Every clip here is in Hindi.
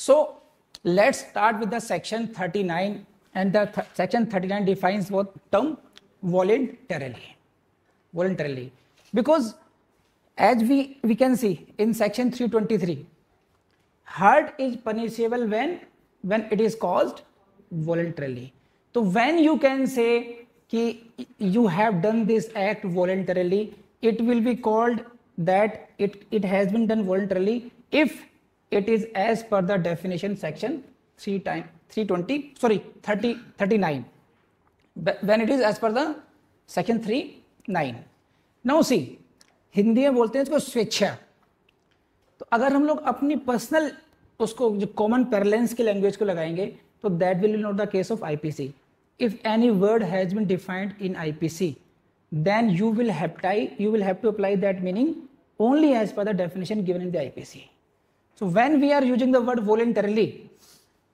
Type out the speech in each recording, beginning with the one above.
So let's start with the section 39 and the th section 39 defines what term voluntarily. Voluntarily because as we, we can see in section 323 hurt is punishable when when it is caused voluntarily. So when you can say ki you have done this act voluntarily it will be called that it, it has been done voluntarily if it is as per the definition section 3 time 320 sorry 30 39 when it is as per the section nine now see Hindi में बोलते हैं इसको स्वेच्छा तो अगर हम लोग अपनी पर्सनल उसको जो कॉमन पैरलेंस की लैंग्वेज को लगाएंगे तो that will not the case of IPC if any word has been defined in IPC then you will have you will have to apply that meaning only as per the definition given in the IPC So when we are using the word voluntarily,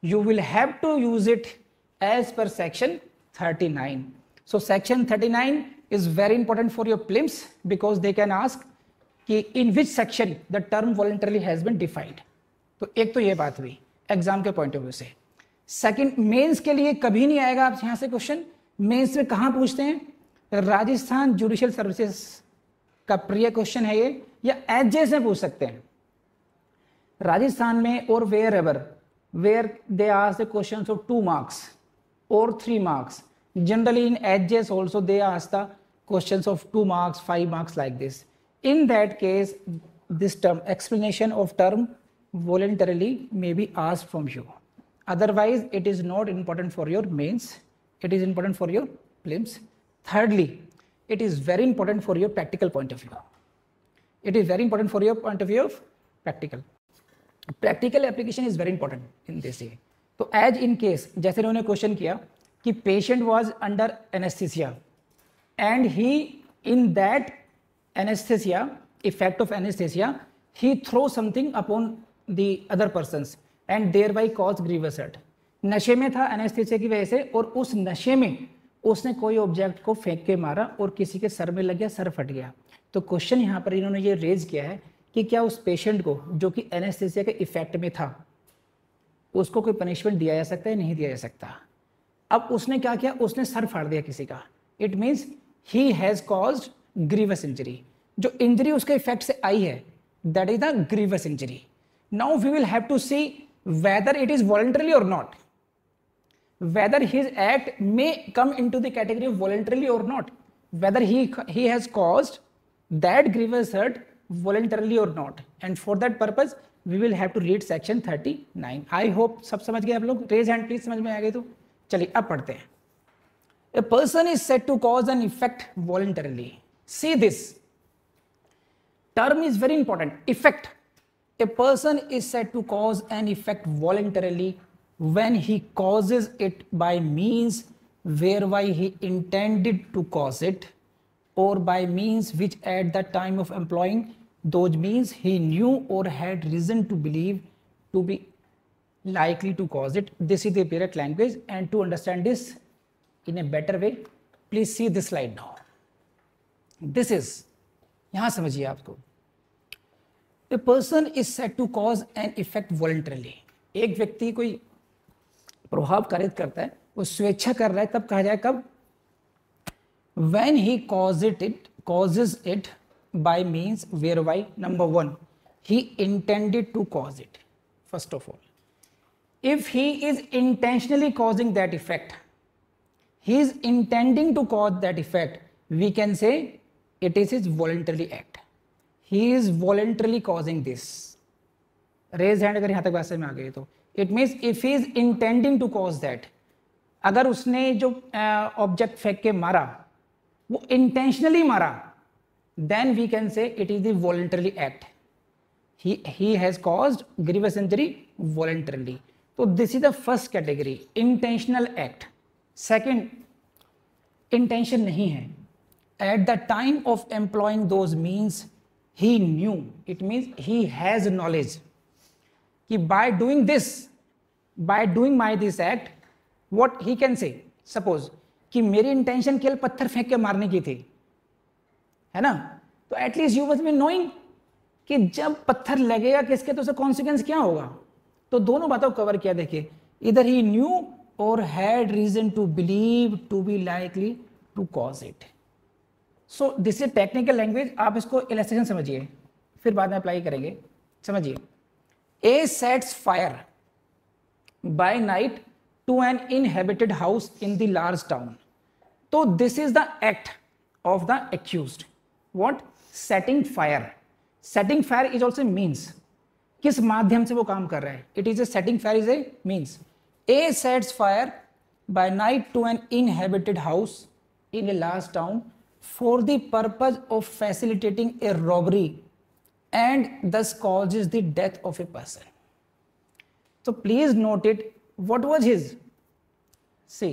you will have to use it as per section 39. So section 39 is very important for your PLIMS because they can ask कि in which section the term voluntarily has been defined तो एक तो ये बात हुई एग्जाम के पॉइंट ऑफ व्यू से सेकंड मेंस के लिए कभी नहीं आएगा आप यहाँ से क्वेश्चन मेंस में कहाँ पूछते हैं राजस्थान जुडिशियल सर्विसेज का प्रिय क्वेश्चन है ये या एच में पूछ सकते हैं राजस्थान में और wherever where they are the question of two marks or three marks generally in ages also they are the question of two marks five marks like this in that case this term explanation of term voluntarily may be आज from you otherwise it is not important for your mains it is important for your prelims thirdly it is very important for your practical point of view it is very important for your point of view of practical practical application is very important in this तो एज इन केस जैसे इन्होंने क्वेश्चन किया कि patient was under anaesthesia and he in that anaesthesia effect of anaesthesia he throw something upon the other persons and thereby cause grievous hurt नशे में था एनेस्थिसिया की वजह से और उस नशे में उसने कोई ऑब्जेक्ट को फेंक के मारा और किसी के सर में लग गया सर फट गया तो क्वेश्चन यहाँ पर इन्होंने ये रेज किया है कि क्या उस पेशेंट को जो कि एनेस्थीसिया के इफेक्ट में था उसको कोई पनिशमेंट दिया जा सकता है नहीं दिया जा सकता अब उसने क्या किया उसने सर फाड़ दिया किसी का it means he has cause grievous injury जो इंजरी उसके इफेक्ट से आई है that is the grievous injury now we will have to see whether it is voluntarily or not whether his act may come into the category of voluntarily or not whether he has cause that grievous hurt voluntarily or not and for that purpose we will have to read section 39 i hope सब समझ गए आप लोग raise hand please समझ में आ गए तो चलिए अब पढ़ते हैं a person is said to cause an effect voluntarily see this term is very important effect a person is said to cause an effect voluntarily when he causes it by means whereby he intended to cause it or by means which at the time of employing those means he knew or had reason to believe to be likely to cause it. This is the period language and to understand this in a better way, please see this slide now. This is, yahan samjhiye aapko A person is said to cause an effect voluntarily. ek vyakti koi प्रभाव कारित करता है वो स्वेच्छा कर रहा है तब कहा जाए कब When he causes it, causes it by means whereby number 1 he intended to cause it first of all if he is intentionally causing that effect he is intending to cause that effect we can say it is his voluntary act he is voluntarily causing this raise raise hand अगर यहाँ तक वैसे में आ गई तो it means if he is intending to cause that अगर उसने जो object फेंक ke mara wo intentionally mara then we can say it is the voluntary act he he has caused grievous injury voluntarily so this is the first category intentional act second intention nahi hai at the time of employing those means he knew it means he has knowledge कि by doing this by doing my this act what he can say suppose कि मेरी intention केवल पत्थर फेंक के मारने की थी है ना तो at least you must be knowing कि जब पत्थर लगेगा किसके तो उसे कॉन्सिक्वेंस क्या होगा तो दोनों बातों को कवर किया देखिए either he knew or had reason to believe to be likely to cause it so this is technical language आप इसको इलेक्ट्रेशन समझिए फिर बाद में अप्लाई करेंगे समझिए A sets fire by night to an inhabited house in the large town तो this is the act of the accused what setting fire setting fire is also means किस माध्यम से वो काम कर रहा है it is a setting fire is a means A sets fire by night to an inhabited house in a last town for the purpose of facilitating a robbery and दस cause is the death of a person तो please note it what was his see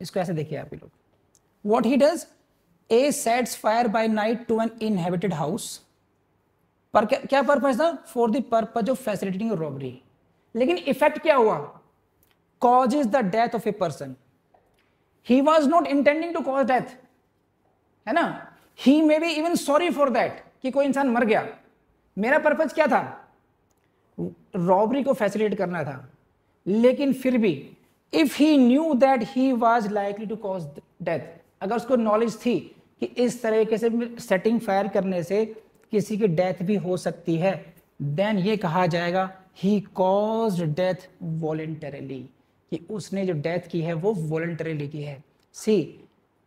इसको ऐसे देखिए आप लोग what he does A sets fire by night to an inhabited house पर क्या पर्पज था for the purpose of facilitating robbery लेकिन इफेक्ट क्या हुआ cause is the death of a person he was not intending to cause death है ना he may be even sorry for that कि कोई इंसान मर गया मेरा पर्पज क्या था रॉबरी को फैसिलिटेट करना था लेकिन फिर भी if he knew that he was likely to cause death अगर उसको नॉलेज थी कि इस तरीके से सेटिंग फायर करने से किसी की डेथ भी हो सकती है देन ये कहा जाएगा ही कॉज डेथ वॉलेंटरली कि उसने जो डेथ की है वो वॉलेंटरली की है see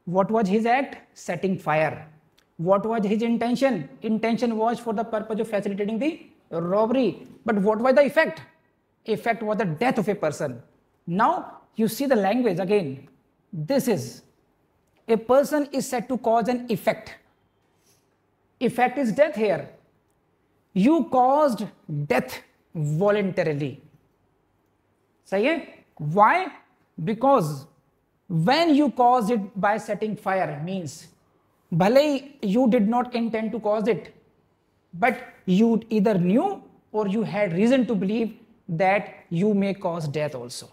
what was his act setting fire what was his intention intention was for the purpose of facilitating the robbery but what was the effect effect was the death of a person now you see the language again this is a person is said to cause an effect. Effect is death here. You caused death voluntarily. Say it. Why? Because when you caused it by setting fire means bhale you did not intend to cause it but you either knew or you had reason to believe that you may cause death also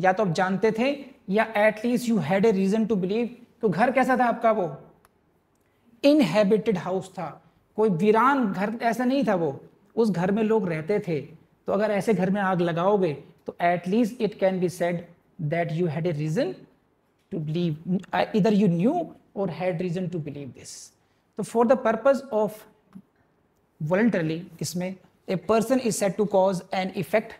या तो आप जानते थे या least you had a reason to believe. तो घर कैसा था आपका वो इनहेबिटेड हाउस था कोई वीरान घर ऐसा नहीं था वो उस घर में लोग रहते थे तो अगर ऐसे घर में आग लगाओगे तो at least it can be said that you had a reason to believe either you knew or had reason to believe this तो for the purpose of voluntarily इसमें a person is set to cause an effect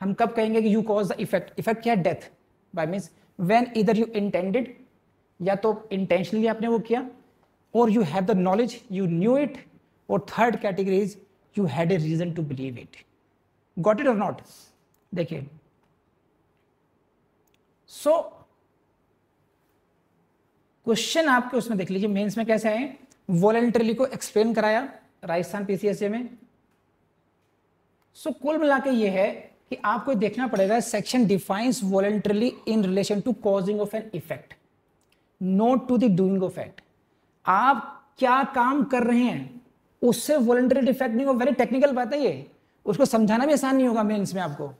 हम कब कहेंगे कि you cause the effect effect क्या death by means when either you intended या तो इंटेंशनली आपने वो किया or you have the knowledge you knew it और third category is you had a reason to believe it got it or not देखिए सो क्वेश्चन आपके उसमें देख लीजिए मेंस में कैसे आए वॉलेंटरली को एक्सप्लेन कराया राजस्थान पीसीएसए में सो so, कुल मिला के ये है कि आपको देखना पड़ेगा section defines voluntarily in relation to causing of an effect not to the doing effect आप क्या काम कर रहे हैं उससे वॉलेंटरी डिफेक्ट नहीं होगा वेरी टेक्निकल बात है ये उसको समझाना भी आसान नहीं होगा मेन्स में आपको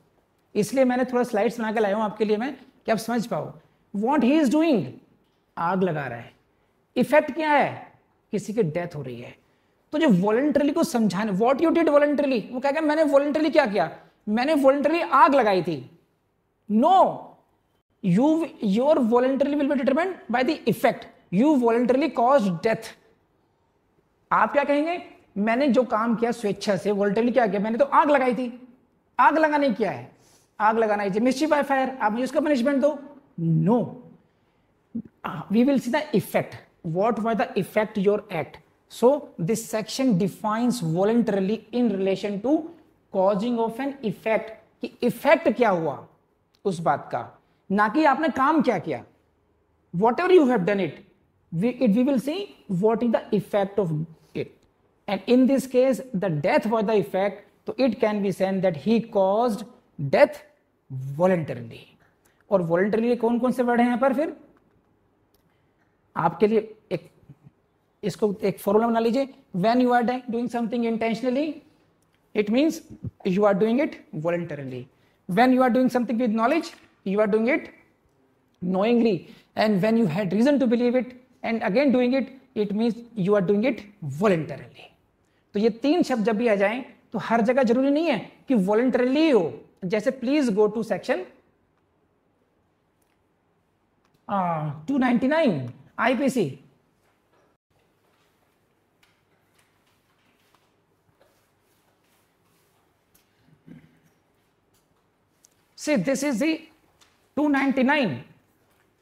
इसलिए मैंने थोड़ा स्लाइड्स बना के लाया हूँ आपके लिए मैं कि आप समझ पाओ वॉट ही इज डूइंग आग लगा रहा है इफेक्ट क्या है किसी की डेथ हो रही है तो जो वॉलेंटरली को समझाने वॉट यू डिड वॉलेंटरली वो गया मैंने वॉलेंटरली क्या किया मैंने वॉलेंटरली आग लगाई थी no no, you your voluntarily will be determined by the effect you voluntarily caused death आप क्या कहेंगे मैंने जो काम किया स्वेच्छा से वोल्टरली क्या किया मैंने तो आग लगाई थी आग लगाने किया है आग लगाना चाहिए मिस्चिफ बाय फायर आप मुझे उसका पनिशमेंट दो no we will see the effect what was the effect your act so this section defines voluntarily in relation to causing of an effect कि इफेक्ट क्या हुआ उस बात का ना कि आपने काम क्या किया whatever you have done it it we will see what is the effect of it and in this case the death was the effect तो it can be said that he cause death voluntarily or voluntarily कौन कौन से वर्ड हैं यहां पर फिर आपके लिए एक इसको एक फॉर्मूला बना लीजिए when you are doing something intentionally it means you are doing it voluntarily when you are doing something with knowledge you are doing it knowingly and when you had reason to believe it and again doing it it means you are doing it voluntarily तो ये तीन शब्द जब भी आ जाएं तो हर जगह जरूरी नहीं है कि वॉलेंटरली हो जैसे please go to section two ninety nine IPC See, this is the 299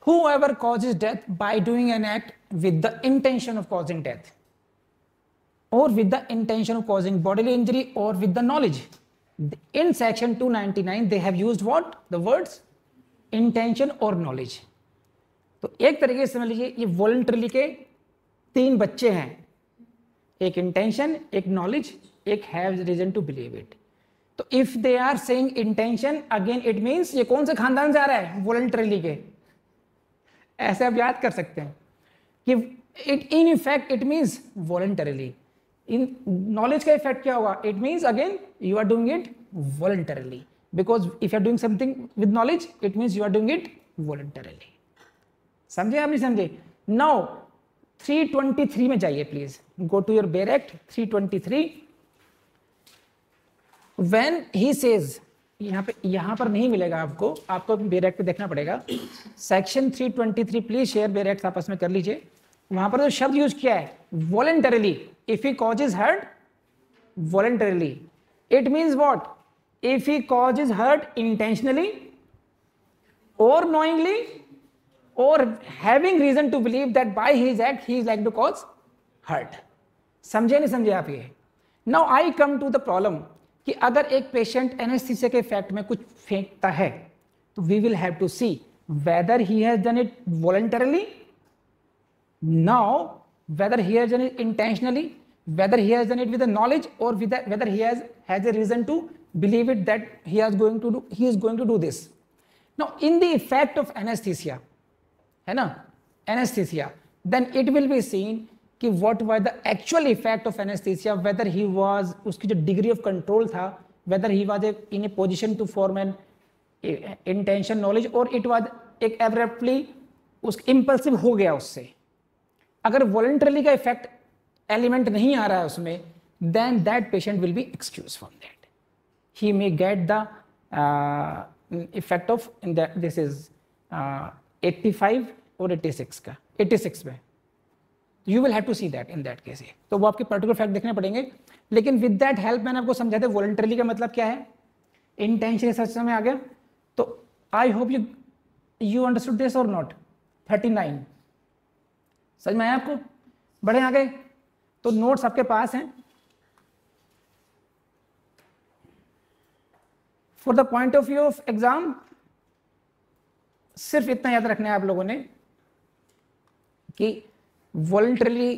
whoever causes death by doing an act with the intention of causing death or with the intention of causing bodily injury or with the knowledge in section 299 they have used what the words intention और knowledge तो एक तरीके से समझ लीजिए ये वॉल्ट्रली के तीन बच्चे हैं एक इंटेंशन एक नॉलेज एक have reason to believe it तो if they are saying intention again it means ये कौन से खानदान से आ रहा है वॉलंटरीली के ऐसे आप याद कर सकते हैं कि it in effect it means voluntarily in knowledge का इफेक्ट क्या होगा it means again you are doing it voluntarily because if you are doing something with knowledge it means you are doing it voluntarily समझे आप नहीं समझे नौ 323 में जाइए please go to your bare act 323 when he says यहाँ पे यहाँ पर नहीं मिलेगा आपको आपको बेरेक्ट पे देखना पड़ेगा सेक्शन 323 प्लीज शेयर बेरेक्ट आपस में कर लीजिए वहां पर जो शब्द यूज किया है voluntarily if he cause is hurt voluntarily it means what he cause is hurt intentionally or knowingly or having reason to believe that by his act he is like to cause hurt समझे नहीं समझे आप ये now I come to the problem कि अगर एक पेशेंट एनेस्थीसिया के इफेक्ट में कुछ फेंकता है तो we will have to see whether he has done it voluntarily now whether he has done it intentionally whether he has done it with knowledge or with whether he has has a reason to believe it that he has going to do he is going to do this now in the effect of anaesthesia है ना anaesthesia then it will be seen कि what was the actual effect of anaesthesia whether he was उसकी जो डिग्री ऑफ कंट्रोल था whether he was in a position to form an intention knowledge or it was एक एवरेप्टली उस इम्पल्सिव हो गया उससे अगर वॉलेंटरली का इफेक्ट एलिमेंट नहीं आ रहा है उसमें then that patient will be excuse from that he may get the effect of this is eighty five or eighty six का एट्टी सिक्स में you will have to see that in that case तो वो आपके पर्टिकुलर फैक्ट देखने पड़ेंगे लेकिन विद दैट हेल्प मैंने आपको समझा था वॉलेंटरली का मतलब क्या है इंटेंशन सच में आ गया तो I hope you you understood this or not thirty nine समझ में आया आपको बड़े आ गए तो नोट्स आपके पास हैं for the point of view of exam सिर्फ इतना याद रखना है आप लोगों ने कि वॉल्ट्रली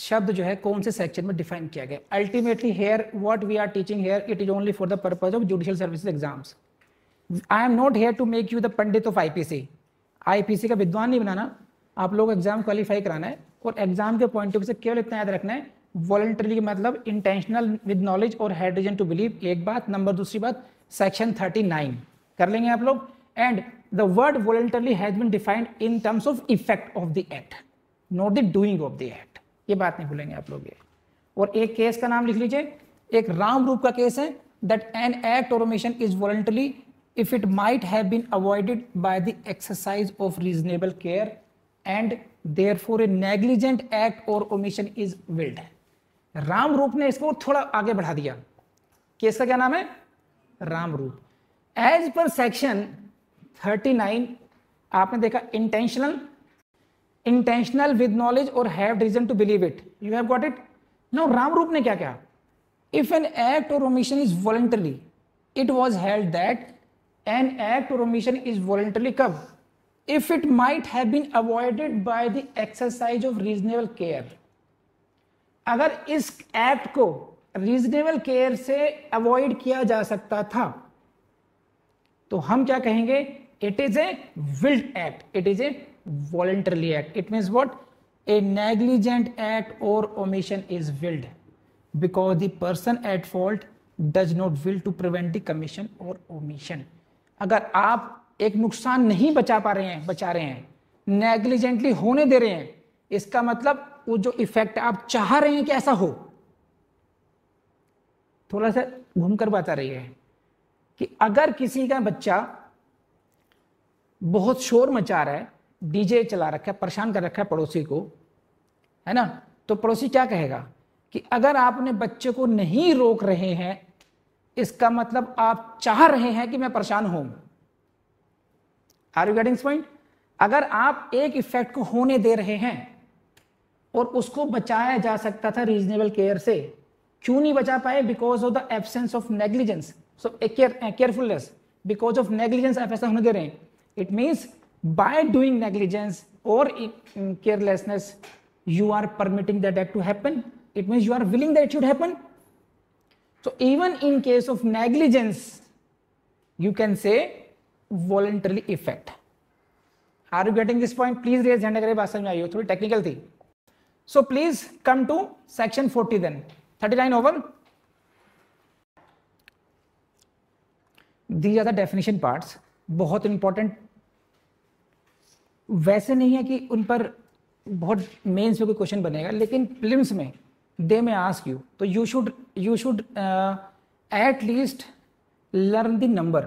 शब्द जो है कौन से सेक्शन में डिफाइन किया गया ultimately here what we are teaching here it is only for the purpose of judicial service exams I am not here to make you the pandit of IPC IPC का विद्वान नहीं बनाना आप लोग एग्जाम क्वालिफाई कराना है और एग्जाम के पॉइंट ऑफ व्यू से केवल इतना याद रखना है वॉलंटरली मतलब intentional with knowledge or had reason to believe एक बात नंबर दूसरी बात सेक्शन थर्टी नाइन कर लेंगे आप लोग and the word voluntarily has been defined in terms of effect of the act not the doing of the act ये बात नहीं भूलेंगे आप लोग ये और एक केस का नाम लिख लीजिए एक राम रूप का केस है that an act or omission is voluntarily if it might have been avoided by the exercise of reasonable care and therefore a negligent act or omission is willed Ram Roop ने इसको थोड़ा आगे बढ़ा दिया केस का क्या नाम है राम रूप एज पर सेक्शन 39 आपने देखा intentional intentional with knowledge or have reason to believe it you have got it no Ram Roop ने क्या कहा if an act or omission is voluntarily it was held that an act or omission is voluntarily कब if it might have been avoided by the exercise of reasonable care अगर इस एक्ट को रीजनेबल केयर से अवॉइड किया जा सकता था तो हम क्या कहेंगे it is a willed act it is a voluntarily act it means what a negligent act or omission is willed because the person at fault does not will to prevent the commission or omission अगर आप एक नुकसान नहीं बचा पा रहे हैं बचा रहे हैं नेग्लिजेंटली होने दे रहे हैं इसका मतलब वो जो इफेक्ट आप चाह रहे हैं कि ऐसा हो थोड़ा सा घूम कर बता रही है कि अगर किसी का बच्चा बहुत शोर मचा रहा है डीजे चला रखा है परेशान कर रखा है पड़ोसी को है ना तो पड़ोसी क्या कहेगा कि अगर आपने बच्चे को नहीं रोक रहे हैं इसका मतलब आप चाह रहे हैं कि मैं परेशान हूं आर यू गेटिंग पॉइंट अगर आप एक इफेक्ट को होने दे रहे हैं और उसको बचाया जा सकता था रीजनेबल केयर से क्यों नहीं बचा पाए because of the absence of negligence so carefulness because of negligence आप ऐसा होने दे रहे हैं it means by doing negligence or carelessness you are permitting that act to happen it means you are willing that it should happen so even in case of negligence you can say voluntarily effect are you getting this point please raise hand agar ye baat samajh aayi ho technical thing. so please come to section 40 then 39 over these are the definition parts Both important. वैसे नहीं है कि उन पर बहुत मेन्स में कोई क्वेश्चन बनेगा लेकिन फिल्म्स में दे में आस्क यू तो you should you should at least learn the number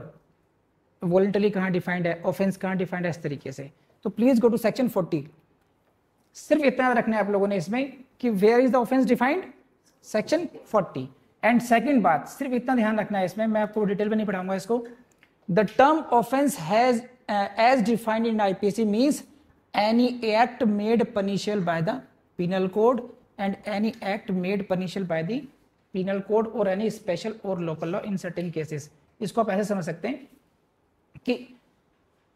voluntarily कहाँ डिफाइंड है ऑफेंस कहाँ डिफाइंड है इस तरीके से तो please go to section forty सिर्फ इतना रखना है आप लोगों ने इसमें कि where is the offence defined section forty and second बात सिर्फ इतना ध्यान रखना है इसमें मैं आपको डिटेल में नहीं पढ़ाऊंगा इसको the term offence has as defined in I P IPC means any act made punishable by the penal code and any act made punishable by the penal code or any special or local law in certain cases इसको आप ऐसे समझ सकते हैं कि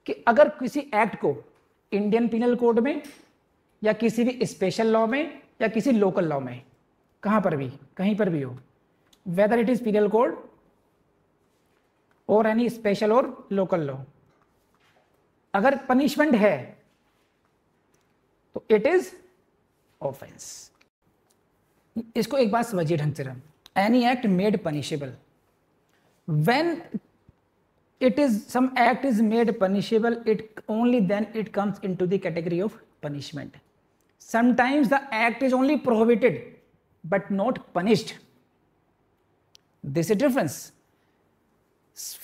कि अगर किसी एक्ट को इंडियन पिनल कोड में या किसी भी स्पेशल लॉ में या किसी लोकल लॉ में कहां पर भी कहीं पर भी हो whether it is penal code or any special or local law अगर पनिशमेंट है तो इट इज ऑफेंस इसको एक बात समझिए ढंग से any act made punishable when it is some act is made punishable it only then it comes into the category of punishment sometimes the act is only prohibited but not punished this is difference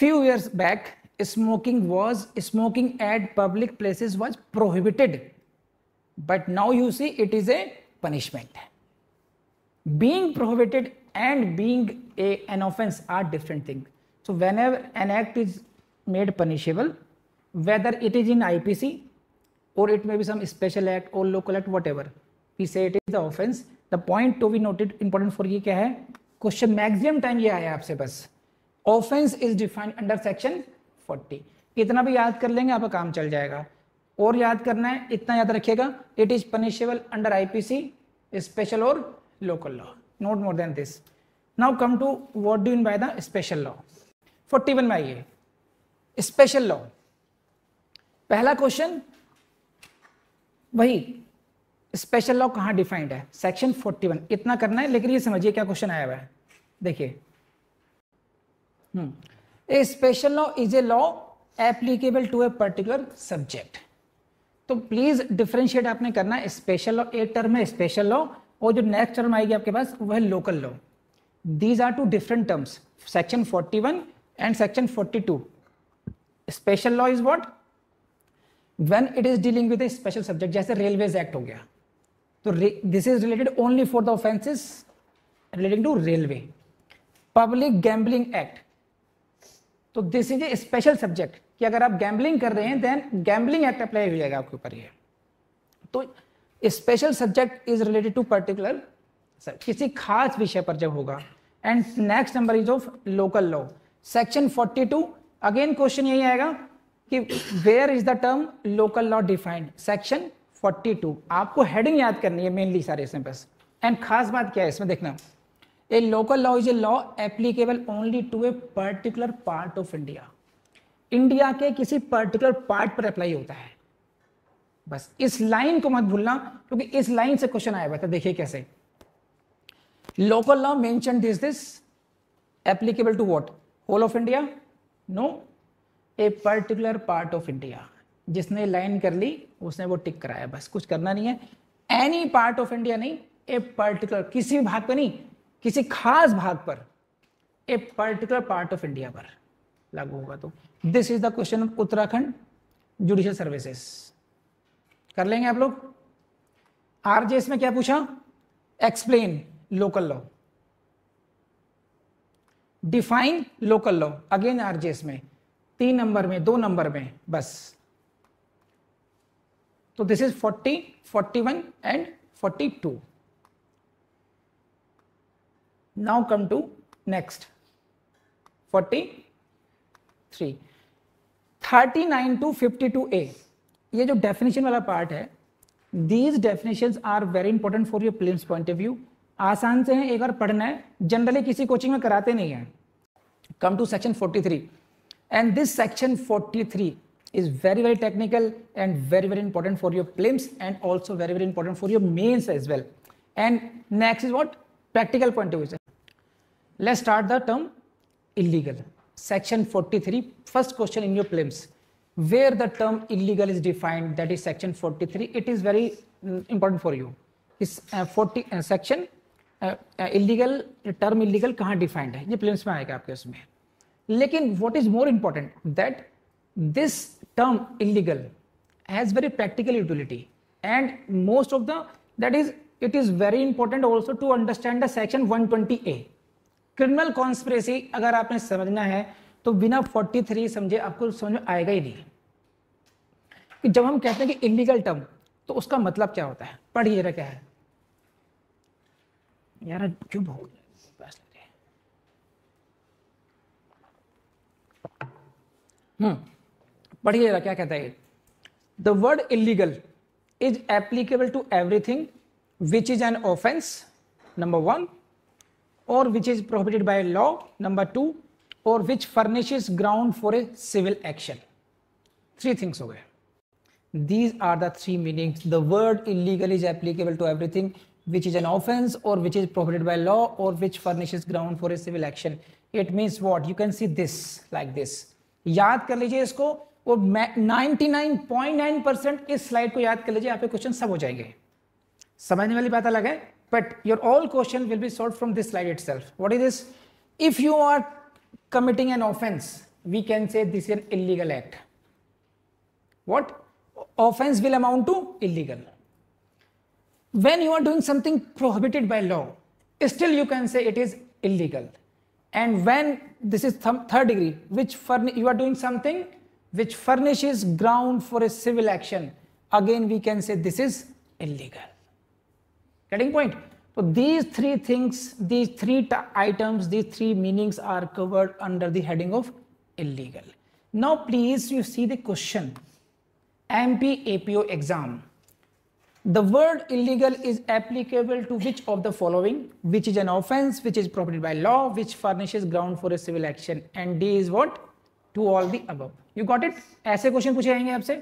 few years back smoking was smoking at public places was prohibited but now you see it is a punishment being prohibited and being a, an offense are different things so whenever an act is made punishable whether it is in ipc or it may be some special act or local act whatever we say it is the offense the point to be noted important for ye kya hai question maximum time ye aaya aapse bas offense is defined under section forty इतना भी याद कर लेंगे आपका काम चल जाएगा और याद करना है इतना याद रखिएगा it is punishable under IPC special or local law not more than this now come to what do in by the special law forty one में आइए स्पेशल लॉ पहला क्वेश्चन वही स्पेशल लॉ कहाँ डिफाइंड है सेक्शन 41 इतना करना है लेकिन ये समझिए क्या क्वेश्चन आया हुआ है देखिए hmm a special law is a law applicable to a particular subject तो प्लीज डिफ्रेंशिएट आपने करना स्पेशल लॉ एक टर्म है स्पेशल लॉ और जो नेक्स्ट टर्म आएगी आपके पास वह है local law these are two different terms section forty one and section forty two special law is what when it is dealing with a special subject जैसे रेलवेज एक्ट हो गया तो this is related only for the offences relating to railway public gambling act तो this is a special subject कि अगर आप गैम्बलिंग कर रहे हैं देन गैम्बलिंग एक्ट अप्लाई हो जाएगा आपके ऊपर ये तो special subject is related to particular किसी खास विषय पर जब होगा and next number is of local law section 42 again question यही आएगा कि where is the term local law defined section 42 आपको हेडिंग याद करनी है मेनली सारे इसमें बस एंड खास बात क्या है इसमें देखना a local law is a law applicable only to a particular part of India India के किसी पर्टिकुलर पार्ट पर अप्लाई होता है बस इस लाइन को मत भूलना क्योंकि इस लाइन से क्वेश्चन आया हुआ था देखिए कैसे local law mention this this applicable to what whole of India no a particular part of India जिसने लाइन कर ली उसने वो टिक कराया बस कुछ करना नहीं है एनी पार्ट ऑफ इंडिया नहीं ए पर्टिकुलर किसी भी भाग पर नहीं किसी खास भाग पर a particular part of India पर लागू होगा तो this is the question of Uttarakhand judicial services कर लेंगे आप लोग आरजे में क्या पूछा explain local law define local law again RJS में तीन नंबर में दो नंबर में बस तो दिस इज 40, 41 एंड 42 now come to next 43 39 to 52 A ये जो डेफिनेशन वाला पार्ट है these definitions are very important for your plans point of view आसान से हैं एक बार पढ़ना है जनरली किसी कोचिंग में कराते नहीं है come to section 43 and this section 43 is very very technical and very very important for your prelims and also very very important for your mains as well and next is what practical point of view let's start the term illegal section 43 first question in your plims where the term illegal is defined that is section 43 it is very mm, important for you is uh, 40 uh, section uh, uh, illegal uh, term illegal kahan defined hai ye plims mein aayega aapke usme lekin what is more important that this term illegal has very practical utility and most of the that is it is very important also to understand the section 120a criminal conspiracy अगर आपने समझना है तो बिना 43 समझे आपको समझ में आएगा ही नहीं कि जब हम कहते हैं कि इलीगल टर्म तो उसका मतलब क्या होता है पढ़िए जरा क्या है यार क्यों भूल हम्म पढ़िए जरा क्या कहता है the word illegal is applicable to everything which is an offence number one or which is prohibited by law number 2 or which furnishes ground for a civil action three things ho gaye these are the three meanings the word illegal is applicable to everything which is an offense or which is prohibited by law or which furnishes ground for a civil action it means what you can see this like this याद कर लीजिए इसको और 99.9 परसेंट इस स्लाइड को याद कर लीजिए आपके क्वेश्चन सब हो जाएंगे समझने वाली बात अलग है but your all question will be solved from this slide itself. What is this? If you are committing an offense, we can say this is an illegal act. What? Offense will amount to illegal. When you are doing something prohibited by law, still you can say it is illegal. And when this is th third degree, which you are doing something which furnishes ground for a civil action, again we can say this is illegal. Getting point? So these three things, these three items, these three meanings are covered under the heading of illegal. Now please you see the question. MP APO exam. The word illegal is applicable to which of the following? Which is an offense, which is prohibited by law, which furnishes ground for a civil action. And D is what? To all the above. You got it? a question पूछे जाएंगे आपसे.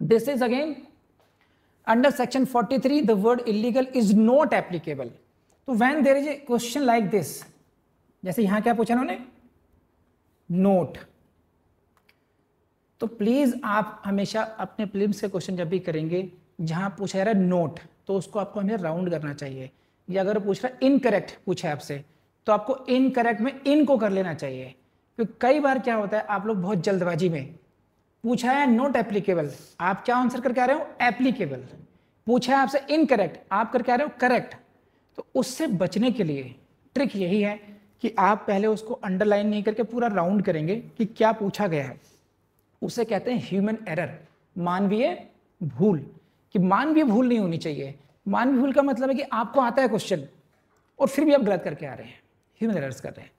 This is again under section 43 the word illegal is not applicable तो when there is a question like this जैसे यहां क्या पूछा उन्होंने नोट तो प्लीज आप हमेशा अपने फिल्म से क्वेश्चन जब भी करेंगे जहां पूछा जा रहा है नोट तो उसको आपको हमें राउंड करना चाहिए या अगर पूछ रहा है इनकरेक्ट पूछा है आपसे तो आपको इनकरेक्ट में इन को कर लेना चाहिए क्योंकि कई बार क्या होता है आप लोग बहुत जल्दबाजी में पूछा है नॉट एप्लीकेबल आप क्या आंसर करके आ रहे हो एप्लीकेबल पूछा है आपसे इनकरेक्ट आप करके आ रहे हो करेक्ट तो उससे बचने के लिए ट्रिक यही है कि आप पहले उसको अंडरलाइन नहीं करके पूरा राउंड करेंगे कि क्या पूछा गया है उसे कहते हैं ह्यूमन एरर मानवीय भूल कि मानवीय भूल नहीं होनी चाहिए मानवीय भूल का मतलब है कि आपको आता है क्वेश्चन और फिर भी आप गलत करके आ रहे हैं ह्यूमन एरर्स कर रहे हैं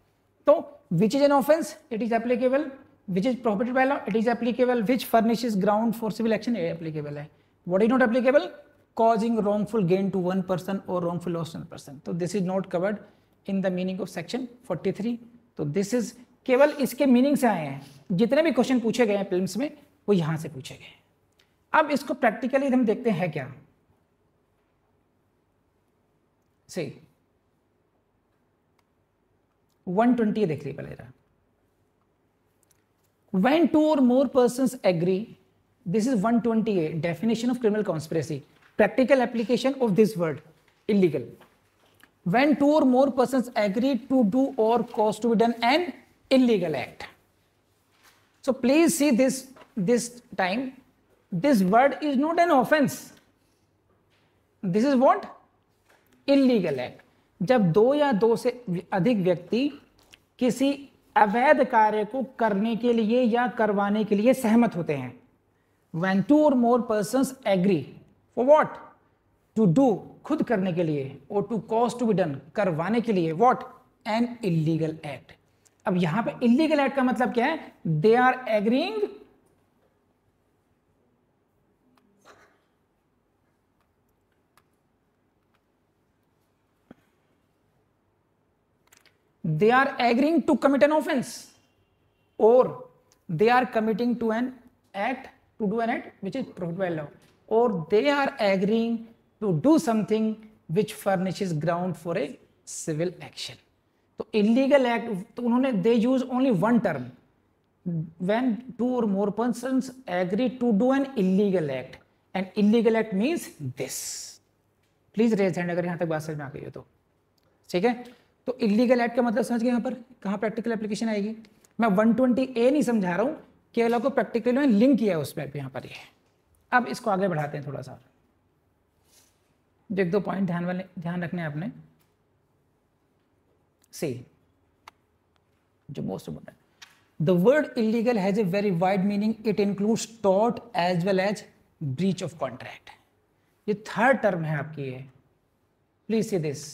तो which is an offence it is applicable which is prohibited by law, it is applicable, which furnishes ground for civil action, applicable. What is not applicable? Causing wrongful gain to one person or wrongful loss to another person. So this is not covered in the meaning of section 43. So this is केवल इसके मीनिंग से आए हैं जितने भी क्वेश्चन पूछे गए हैं फिल्म्स में वो यहाँ से पूछे गए हैं अब इसको प्रैक्टिकली हम देखते हैं क्या सही 120 देख ली पहले when two or more persons agree this is 120a definition of criminal conspiracy practical application of this word illegal when two or more persons agree to do or cause to be done an illegal act so please see this this time this word is not an offense this is what illegal act जब दो या दो से अधिक व्यक्ति किसी अवैध कार्य को करने के लिए या करवाने के लिए सहमत होते हैं when two or more person agree for what to do खुद करने के लिए और to cause to be done करवाने के लिए वॉट एन इलीगल एक्ट अब यहां पे इलीगल एक्ट का मतलब क्या है they are agreeing they are agreeing to commit an offence or they are committing to an act to do an act which is prohibited law or they are agreeing to do something which furnish ground for a civil action तो इलीगल एक्ट तो उन्होंने they use only one term when two or more person agree to do an illegal act and illegal act means this please raise hand अगर यहां तक बात समझ में आ गई हो तो ठीक है तो इलीगल एक्ट का मतलब समझ गए यहाँ पर कहाँ प्रैक्टिकल एप्लीकेशन आएगी मैं वन ट्वेंटी ए नहीं समझा रहा हूँ केवल को प्रैक्टिकल में लिंक किया है उसमें यहाँ पर ये अब इसको आगे बढ़ाते हैं थोड़ा सा जो एक दो पॉइंट ध्यान वाले ध्यान रखने हैं आपने सी जो most important the word illegal has a very wide meaning it includes टॉट as well as breach of contract ये थर्ड टर्म है आपकी ये प्लीज सी दिस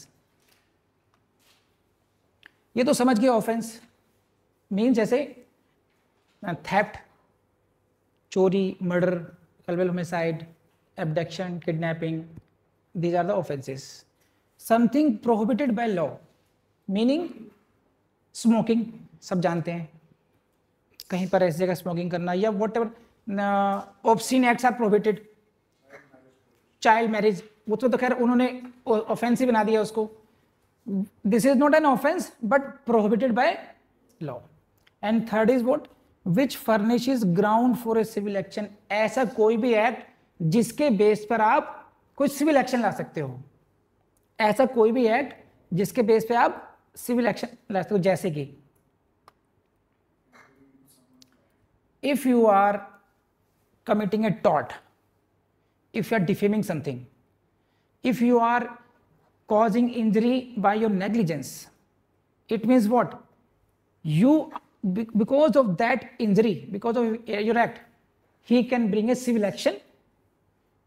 ये तो समझ गए ऑफेंस मीन जैसे थैप्ट चोरी murder culpable homicide abduction kidnapping these are the offences something prohibited by law meaning smoking सब जानते हैं कहीं पर ऐसी जगह स्मोकिंग करना या whatever obscene acts are prohibited child marriage वो तो, तो खैर उन्होंने ऑफेंसिव बना दिया उसको this is not an offense but prohibited by law and third is what which furnishes ground for a civil action ऐसा कोई भी एक्ट जिसके बेस पर आप कोई सिविल एक्शन ला सकते हो ऐसा कोई भी एक्ट जिसके बेस पे आप सिविल एक्शन ला सकते हो जैसे कि if you are committing a टॉट if you are defaming something if you are causing injury by your negligence it means what you because of that injury because of your act he can bring a civil action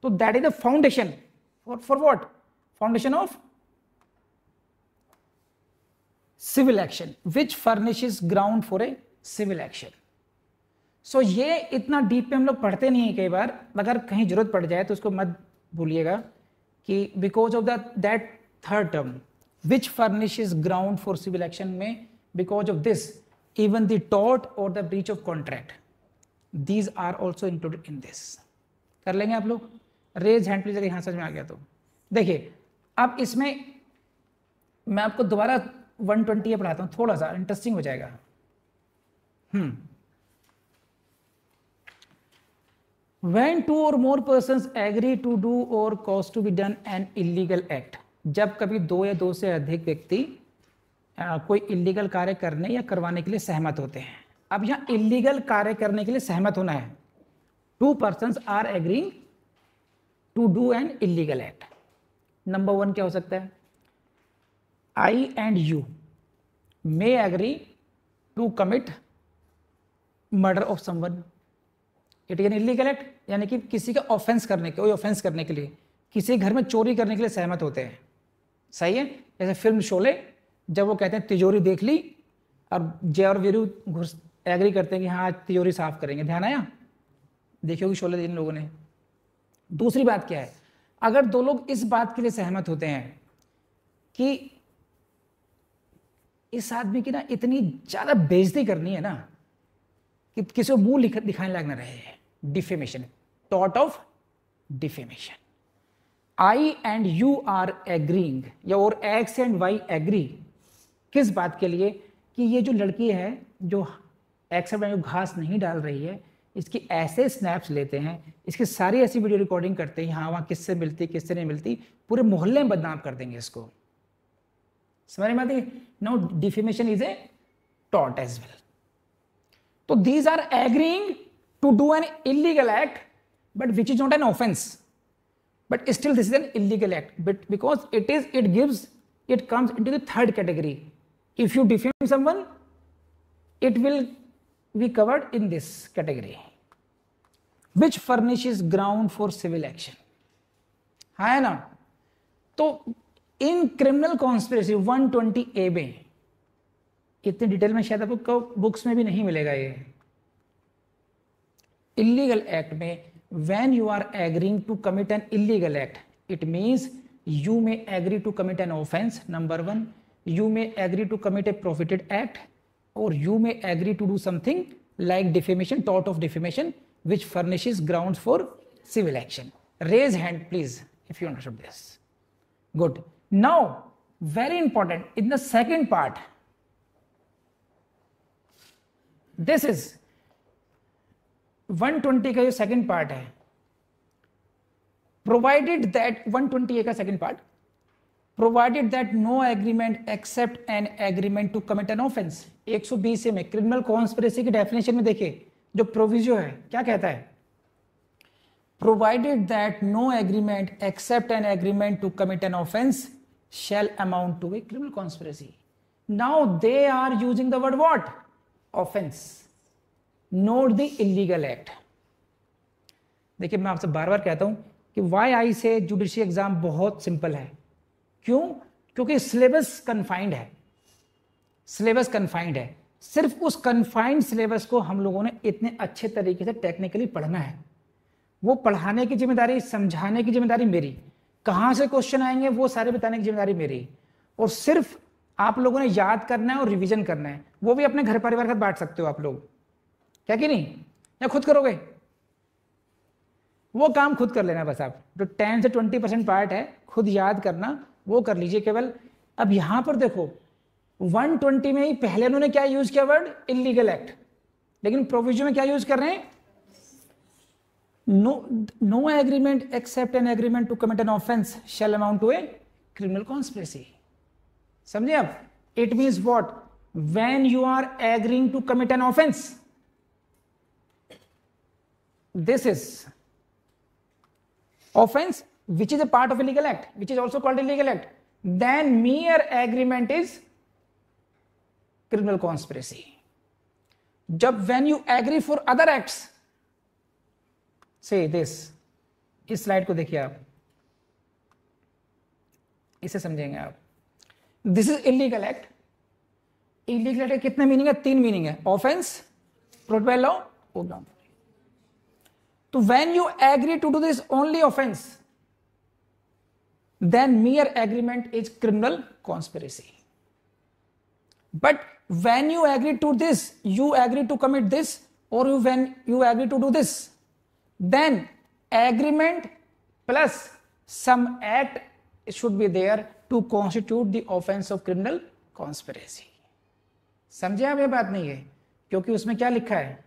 so that is the foundation for, for what foundation of civil action which furnishes ground for a civil action so so, ये इतना डीप पे हम लोग पढ़ते नहीं है कई बार अगर कहीं जरूरत पड़ जाए तो उसको मत भूलिएगा कि because of that third term which furnish ground for civil action में because of this even the or the breach of contract these are also included in this कर लेंगे आप लोग रेज हैंड प्लीज यहां समझ में आ गया तो देखिए अब इसमें मैं आपको दोबारा 120 ट्वेंटी पढ़ाता हूं थोड़ा सा इंटरेस्टिंग हो जाएगा हम्म when two or more person agree to do or cause to be done an illegal act जब कभी दो या दो से अधिक व्यक्ति कोई इलीगल कार्य करने या करवाने के लिए सहमत होते हैं अब यहाँ इलीगल कार्य करने के लिए सहमत होना है two person are agree to do an illegal act number one क्या हो सकता है I and you may agree to commit murder of someone it an illegal act यानी कि किसी का ऑफेंस करने के कोई ऑफेंस करने के लिए किसी घर में चोरी करने के लिए सहमत होते हैं सही है जैसे फिल्म शोले जब वो कहते हैं तिजोरी देख ली और जय और वीरू घुस एग्री करते हैं कि हाँ तिजोरी साफ करेंगे ध्यान आया देखियो होगी शोले इन लोगों ने दूसरी बात क्या है अगर दो लोग इस बात के लिए सहमत होते हैं कि इस आदमी की ना इतनी ज़्यादा बेजती करनी है ना कि किसी को मुंह दिखाने लायक ना रहे डिफेमेशन टॉट of defamation I and you are agreeing या or x and Y agree किस बात के लिए कि ये जो लड़की है जो एक्स एंड वाई घास नहीं डाल रही है इसकी ऐसे स्नैप्स लेते हैं इसकी सारी ऐसी वीडियो रिकॉर्डिंग करते हैं हाँ वहाँ किससे मिलती किससे नहीं मिलती पूरे मोहल्ले में बदनाम कर देंगे इसको समझ में आती नो डिफेमेशन इज ए टॉट एज वेल तो these are agreeing to do an illegal act but which is not an offence but still this is an illegal act but because it is it gives it comes into the third category if you defame someone it will be covered in this category which furnishes ground for civil action hai na to in criminal conspiracy 120 A में इतनी डिटेल में शायद आपको बुक्स में भी नहीं मिलेगा ये इलीगल एक्ट में when you are agreeing to commit an illegal act it means you may agree to commit an offense number 1 you may agree to commit a profited act or you may agree to do something like defamation tort of defamation which furnishes grounds for civil action raise hand please if you understood this good now very important in the second part this is 120 का जो सेकंड पार्ट है प्रोवाइडेड दैट 120 ए का second part provided that no agreement except an agreement to commit an offence 120 A में क्रिमिनल कॉन्स्पिरेसी की डेफिनेशन में देखिए जो प्रोविजो है क्या कहता है provided that no agreement except an agreement to commit an offence shall amount to a criminal conspiracy now they are using the word what offence not the illegal act देखिए मैं आपसे बार बार कहता हूं कि वाई आई से जुडिशियल एग्ज़ाम बहुत सिंपल है क्यों क्योंकि सिलेबस कन्फाइंड है सिलेबस कन्फाइंड है सिर्फ उस कन्फाइंड सिलेबस को हम लोगों ने इतने अच्छे तरीके से टेक्निकली पढ़ना है वो पढ़ाने की जिम्मेदारी समझाने की जिम्मेदारी मेरी कहाँ से क्वेश्चन आएंगे वो सारे बताने की जिम्मेदारी मेरी और सिर्फ आप लोगों ने याद करना है और रिविजन करना है वो भी अपने घर परिवार के साथ बांट सकते हो आप लोग क्या कि नहीं या खुद करोगे वो काम खुद कर लेना बस आप जो तो टेन से ट्वेंटी परसेंट पार्ट है खुद याद करना वो कर लीजिए केवल अब यहां पर देखो 120 में ही पहले उन्होंने क्या यूज किया वर्ड इलीगल एक्ट लेकिन प्रोविजन में क्या यूज कर रहे हैं no no agreement except an agreement to commit an offence shall amount to a criminal conspiracy समझे आप it means what when you are agreeing to commit an offence this is offense which is a part of illegal act which is also called illegal act then mere agreement is criminal conspiracy jab when you agree for other acts say this इस स्लाइड को देखिए आप इसे समझेंगे आप this is illegal act illegal act के कितने मीनिंग है तीन मीनिंग है ऑफेंस प्रोटोल लॉ तो when you agree to do this only offence then mere agreement is criminal conspiracy but when you agree to this you agree to commit this और you when you agree to do this then agreement plus some act should be there to constitute this of criminal conspiracy समझे आप ये बात नहीं है क्योंकि उसमें क्या लिखा है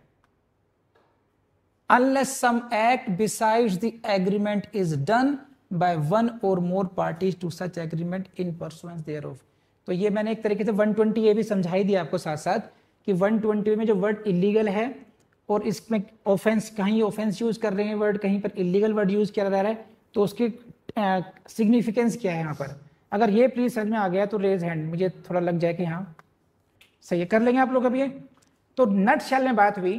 unless some act besides the agreement is done by one or more parties to such agreement in pursuance thereof तो ये मैंने एक तरीके से 120 ट्वेंटी ए भी समझा ही दिया आपको साथ साथ कि 120 ट्वेंटी में जो वर्ड इलीगल है और इसमें ऑफेंस कहीं ऑफेंस यूज कर रहे हैं वर्ड कहीं पर इलीगल वर्ड यूज किया जा रहा है तो उसकी सिग्निफिकेंस क्या है यहाँ पर अगर ये प्लीज समझ में आ गया तो रेज हैंड मुझे थोड़ा लग जाए कि हाँ सही है कर लेंगे आप लोग अभी तो नट शैल में बात हुई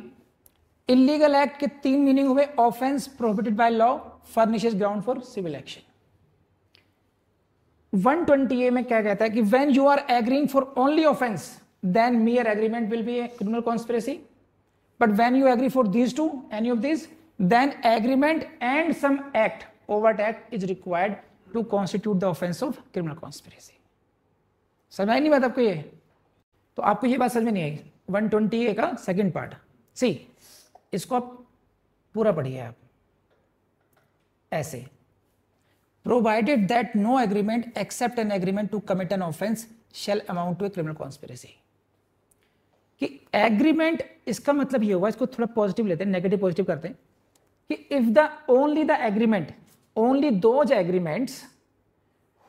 इलीगल एक्ट के तीन मीनिंग हुए offence prohibited by law furnishes ground for civil action 120 A में क्या कहता है कि when you are agreeing for only offence then mere agreement will be a criminal conspiracy but when you agree for these two any of this then agreement and some act over act is required to constitute the offence of criminal conspiracy समझ आई नहीं बात आपको ये तो आपको ये बात समझ में नहीं आई 120 ए का सेकेंड पार्ट सी इसको आप पूरा पढ़िए आप ऐसे provided that no agreement except an agreement to commit an offence shall amount to a criminal conspiracy कि एग्रीमेंट इसका मतलब ये होगा इसको थोड़ा पॉजिटिव लेते हैं नेगेटिव पॉजिटिव करते हैं कि if the only the agreement only those agreements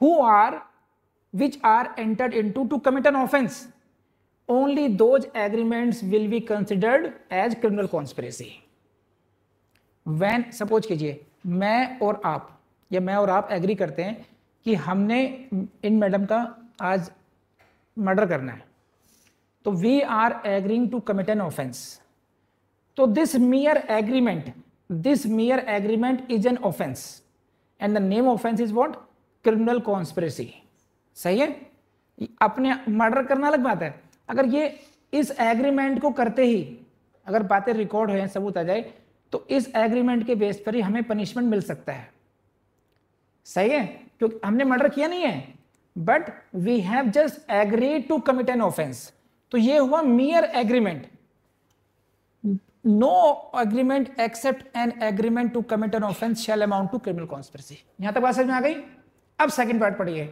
who are which are entered into to commit an offence only those agreements will be considered as criminal conspiracy when suppose कीजिए मैं और आप या मैं और आप एग्री करते हैं कि हमने इन मैडम का आज मर्डर करना है तो we are agreeing to commit an offence तो this mere agreement this mere agreement is an offence and the name offence is what criminal conspiracy सही है अपने मर्डर करना अलग बात है अगर ये इस एग्रीमेंट को करते ही अगर बातें रिकॉर्ड हो सबूत आ जाए तो इस एग्रीमेंट के बेस पर ही हमें पनिशमेंट मिल सकता है सही है क्योंकि हमने मर्डर किया नहीं है but we have just agree to commit an offence तो ये हुआ mere agreement no agreement except an agreement to commit an offence shall amount to criminal conspiracy यहां तक बात समझ में आ गई अब सेकंड पार्ट पढ़िए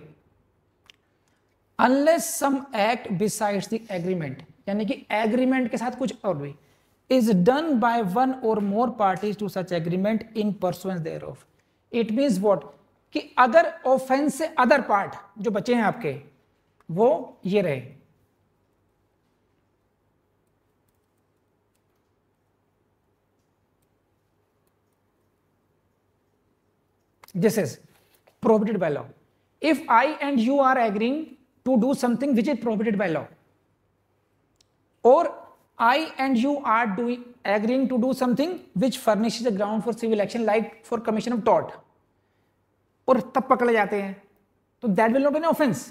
unless some act besides the agreement यानी कि एग्रीमेंट के साथ कुछ और भी is done by one or more parties to such agreement in pursuance thereof it means what कि अदर ऑफेंस से अदर पार्ट जो बचे हैं आपके वो ये रहे this is prohibited by law if I and you are agreeing to do something which is provided by law और I and you are doing agreeing to do something which furnish the ground for civil action like for commission of taught और तब पकड़े जाते हैं तो that will not an offence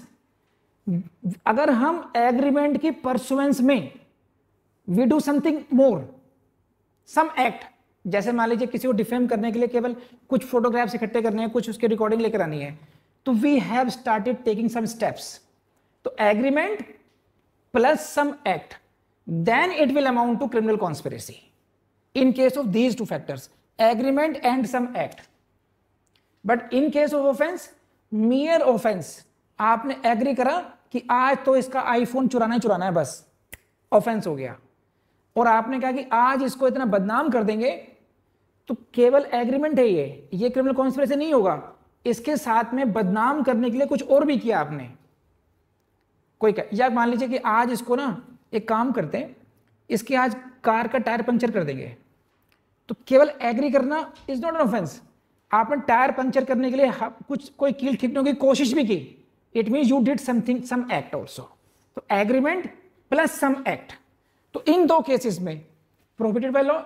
अगर हम एग्रीमेंट की परसुएंस में we do something more some act जैसे मान लीजिए किसी को डिफेम करने के लिए केवल कुछ फोटोग्राफ्स इकट्ठे करने हैं कुछ उसके रिकॉर्डिंग लेकर आनी है तो we have started taking some steps तो agreement plus some act then it will amount to criminal conspiracy in case of these two factors agreement and some act but in case of offence mere offence आपने एग्री करा कि आज तो इसका आईफोन चुराना ही चुराना है बस ऑफेंस हो गया और आपने कहा कि आज इसको इतना बदनाम कर देंगे तो केवल एग्रीमेंट है ये ये क्रिमिनल कॉन्स्पिरेसी नहीं होगा इसके साथ में बदनाम करने के लिए कुछ और भी किया आपने कोई का या मान लीजिए कि आज इसको ना एक काम करते हैं इसके आज कार का टायर पंक्चर कर देंगे तो केवल एग्री करना इज नॉट एन ऑफेंस आपने टायर पंचर करने के लिए हाँ, कुछ कोई कील ठिकने की कोशिश भी की it mean you did something some act also तो एग्रीमेंट प्लस सम एक्ट तो इन दो केसेस में प्रोहिबिटेड बाय लॉ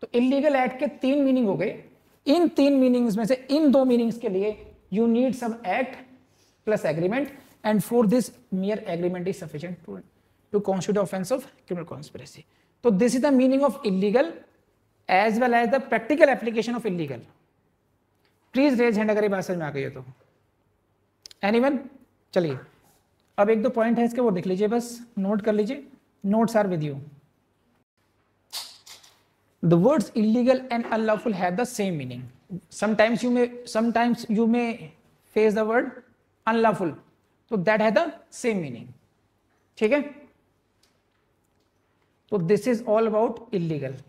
तो इलीगल एक्ट के तीन मीनिंग हो गए इन तीन मीनिंग्स में से इन दो मीनिंग्स के लिए you need some act plus agreement and for this mere agreement is sufficient to to constitute offence of criminal conspiracy तो this is the meaning of illegal as well as the practical application of illegal please raise hand अगर ये बात समझ में आ गई हो तो एनी चलिए अब एक दो पॉइंट है इसके वो देख लीजिए बस नोट कर लीजिए notes are with you the words illegal and unlawful have the same meaning sometimes you may sometimes you may face the word unlawful तो दैट है द सेम मीनिंग ठीक है तो this is all about illegal